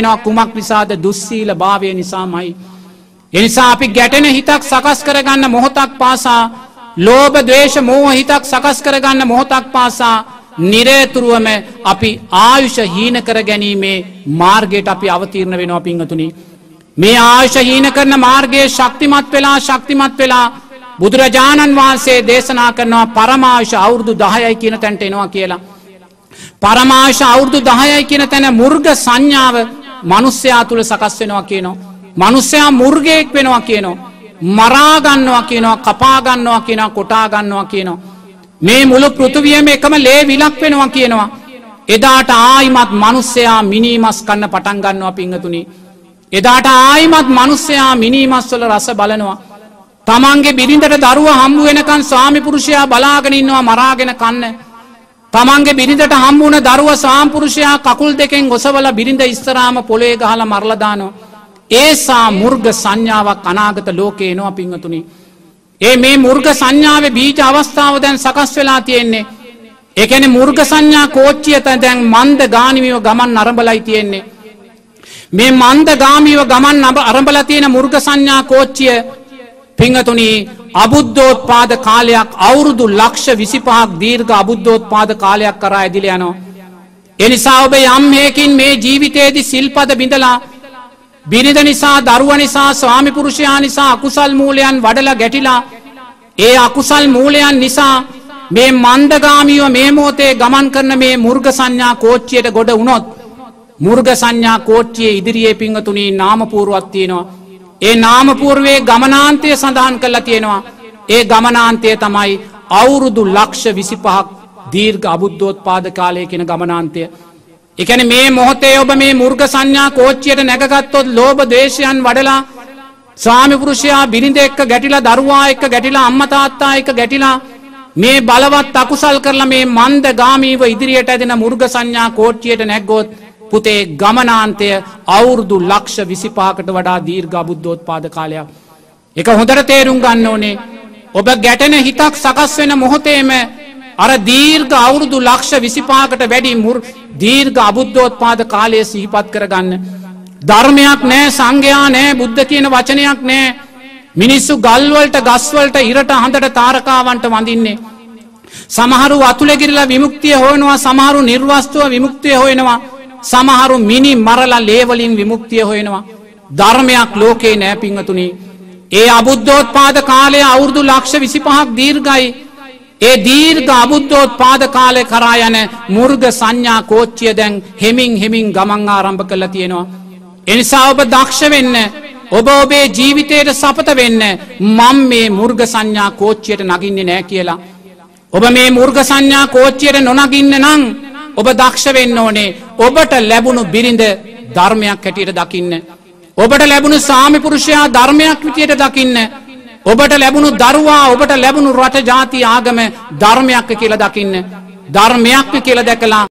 වෙනවා කුමක් නිසාද දුස්සීල භාවය නිසාමයි. එනිසා අපි ගැටෙන හිතක් සකස් කරගන්න මොහොතක් පාසා ලෝභ දේශ මෝහ හිතක් සකස් කරගන්න මොහොතක් පාසා නිරේතුරුවම අපි ආයුෂ හීන කර ගැනීමේ මාර්ගයට අපි අවතීරණ වෙනවා පිංහතුනි. මේ ආයුෂ හීන කරන මාර්ගයේ ශක්තිමත් වෙලා ශක්තිමත් වෙලා බුදුරජාණන් වහන්සේ දේශනා කරනවා පරමාශ අවුරුදු දහයයි කියන තැන්ට එනවා කියලා. පරමාශ අවුරුදු දහයයි කියන තැන මුර්ග සංඥාව මනුස්්‍යයා තුළ සකස් වෙනවා කියනවා. මනුස්්‍යයා මුර්ගයෙක් වෙනවා කියනවා. මරාගන්නවා කියනවා කපාගන්නවා කියනවා කොටාගන්නවා කියනවා. මේ මුළු පෘතුවියම එකම ලේ විලක් වෙනවා කියනවා. එදාට ආයිමත් මනුස්්‍යයා මිනිමස් කන්න පටන්ගන්නවා පිංහතුනි. එදාට ආයිමත් මනුස්්‍යයා මිනිමස්වල රස බලනවා. තමන්ගේ බිරිඳට දරුව හම්බුවෙනකන් ස්වාමිපුරුෂයා බලාගෙනඉන්නවා මරාගෙන කන්න. තමන්ගේ බිරිඳට හම්බුණ දරුව සාම්පුරුෂයා කකුල් දෙකෙන් ගොසවල බිරිඳ ස්තරාම පොළේ ගහල මරලදානෝ. ඒසා මුර්ග සංඥාවක් අනාගත ලෝකේ නොව පිංහතුනි. ඒ මේ මුර්ග සංඥාව බීජ අවස්ථාව දැන් සකස් වෙලා තියෙන්නේ. එකන මුර්ග සංඥා කෝච්චියත දැන් මන්ද ගානිමිව ගමන් අරඹලයි තියෙන්නේ. මේ මන්ද ගාමීව ගමන් අරඹල තියෙන මුර්ග සංඥා කෝච්චිය පිංහතුනී අබුද්ධෝත්පාද කාලයක් අවුරුදු ලක්ෂ විසිපහක් දීර්ග අබුද්ධෝත්පාද කාලයක් කරා ඇදිල යනවා. එනිසා ඔබේ යම්හයකින් මේ ජීවිතයේදි සිල්පද බිඳලා බිරිද නිසා දරුව නිසා ස්වාමිපුරුෂයා නිසා අකුසල් මූලයන් වඩලා ගැටිලා ඒ අකුසල් මූලයන් නිසා මේ මන්දගාමීව මේ මෝතේ ගමන් කරන මේ මුර්ග සංඥා කෝච්චියයට ගොඩ වුණොත් මුර්ග සංඥා කෝච්චිය ඉදිරියේ පිංහතුනී නාමපූරුවත්තියනවා ඒ නාමපූර්වේ ගමනාන්තය සඳහන් කරලා තියෙනවා. ඒ ගමනාන්තය තමයි අවුරුදු ලක්ෂ විසිපහක් දීර්ග අබුද්ධෝත් පාද කාලය කෙන ගමනාන්තය. එකන මේ මොහොතේ ඔබ මේ මුර්ග සංඥා කෝච්චයට නැගත්තොත් ලෝබ දේශයන් වඩලා ස්වාමිපුරුෂයා බිරිඳ එක්ක ගැටිලා දරුවා එක්ක ගැටිලා අම්මතාත්තා එක ගැටිලා මේ බලවත් අකුසල් කරලා මේ මන්ද ගාමීව ඉදිරියට ඇදෙන මුර්ග සංඥා කෝට්ටියට නැක්ගොත් පුතේ ගමනාන්තය අවුරුදු ලක්ෂ විසිපාකට වඩා දීර්ග බුද්ධෝත් පාද කාලයක්. එක හොඳට තේරුම් ගන්න ඕනේ. ඔබ ගැටන හිතක් සකස් වෙන මොහොතේම අර දීර්ග අවුරුදු ලක්ෂ විසිපාකට වැඩි මුර් දීර්ග අබුද්ධෝත් පාද කාලය සිහිපත් කරගන්න. ධර්මයක් නෑ සංඝයා නෑ බුද්ධ කියන වචනයක් නෑ මිනිස්සු ගල්වලට ගස්වලට ඉරට හඳට තාරකාවන්ට වඳින්නේ. සමහරු අතුළෙගිරලා විමුක්තිය හොයනවා සමහරු නිර්වස්තුව විමුක්තිය හොයනවා සමහරු මිනි මරලා ලේවලින් විමුක්තිය හොයෙනවා. ධර්මයක් ලෝකේ නෑ පිංහතුනි. ඒ අබුද්ධෝත් පාද කාලය අවුරුදු ලක්ෂ විසිපහක් දීර්ගයි. ඒ දීර්ග අබුද්ධෝත් පාද කාලය කරා යන මුර්ග සංඥා කෝච්චිය දැන් හෙමින් හෙමින් ගමන් ආරම්භ කළ තියෙනවා. එනිසා ඔබ දක්ෂ වෙන්න ඔබ ඔබේ ජීවිතයට සපත වෙන්න මං මේ මුර්ග සංඥා කෝච්චියට නගින්නේ නෑ කියලා. ඔබ මේ මුර්ග සංඥා කෝච්චියට නොනගින්න නං. ඔබ දක්ෂ වෙන්න ඕනේ ඔබට ලැබුණු බිරිඳ ධර්මයක් හැටියට දකින්න. ඔබට ලැබුණු සාමිපුරුෂයා ධර්මයක් විටියට දකින්න. ඔබට ලැබුණු දරුවා ඔබට ලැබුණු රට ජාති ආගම ධර්මයක් කියලා දකින්න. ධර්මයක් කියලා දැකලා